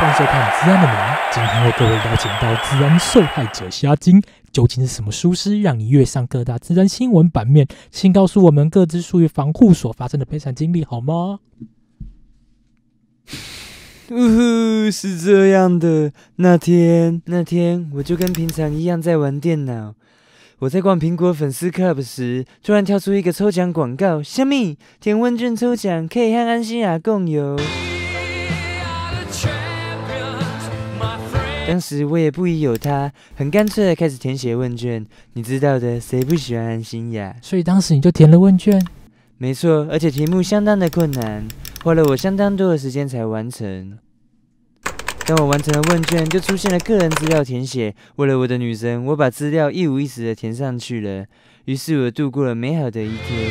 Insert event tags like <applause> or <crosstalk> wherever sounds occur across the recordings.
欢迎收看《治安的名》，今天为各位了解到治安受害者虾精究竟是什么？疏失让你跃上各大自然新闻版面，请告诉我们各自属于防护所发生的悲惨经历好吗？呜呼，是这样的，那天那天我就跟平常一样在玩电脑，我在逛苹果粉丝 club 时，突然跳出一个抽奖广告，虾米，填问卷抽奖可以和安心牙共游。当时我也不疑有他，很干脆的开始填写问卷。你知道的，谁不喜欢安心呀？所以当时你就填了问卷。没错，而且题目相当的困难，花了我相当多的时间才完成。当我完成了问卷，就出现了个人资料填写。为了我的女神，我把资料一五一十的填上去了。于是，我度过了美好的一天。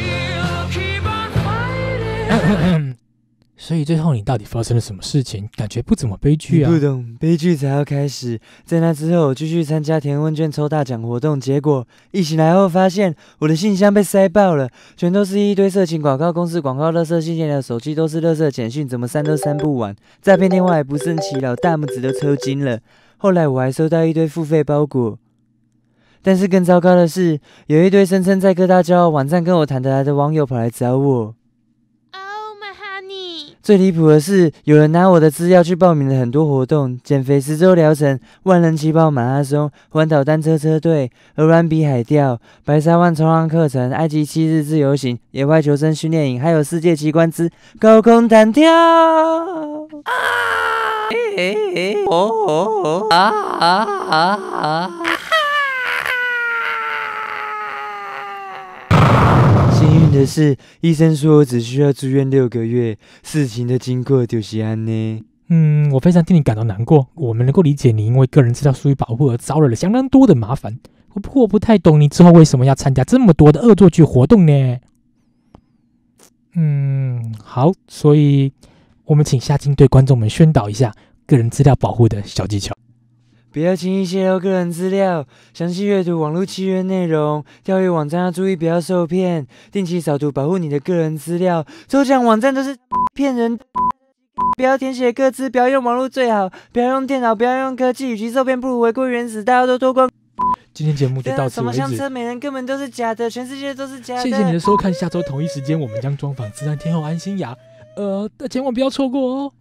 所以最后你到底发生了什么事情？感觉不怎么悲剧啊。不懂，悲剧才要开始。在那之后，我继续参加填问卷抽大奖活动，结果一醒来后发现我的信箱被塞爆了，全都是一堆色情广告、公司广告、乐色信件的手机都是乐色简讯，怎么删都删不完。诈骗电话也不胜其扰，大拇指都抽筋了。后来我还收到一堆付费包裹，但是更糟糕的是，有一堆声称在各大交友网站跟我谈得来的网友跑来找我。最离谱的是，有人拿我的资料去报名了很多活动：减肥十周疗程、万人骑跑马拉松、环岛单车车队、鹅兰比海钓、白沙湾冲浪课程、埃及七日自由行、野外求生训练营，还有世界奇观之高空弹跳。啊！啊啊啊啊！哦哦哦！可是医生说只需要住院六个月。事情的经过，就西安呢？嗯，我非常替你感到难过。我们能够理解你，因为个人资料疏于保护而招惹了相当多的麻烦。不过我不太懂你之后为什么要参加这么多的恶作剧活动呢？嗯，好，所以我们请夏静对观众们宣导一下个人资料保护的小技巧。不要轻易泄露个人资料，详细阅读网络契约内容，钓鱼网站要注意不要受骗，定期扫毒保护你的个人资料。抽奖网站都是 <laughs> 骗人，不要填写各资，不要用网络最好，不要用电脑，不要用科技，与其受骗不如回归原始，大家都多光。今天节目就到此为止。么相车美人根本都是假的，全世界都是假的。谢谢你的收看，下周同一时间我们将专访自然天后安心亚，呃，千万不要错过哦。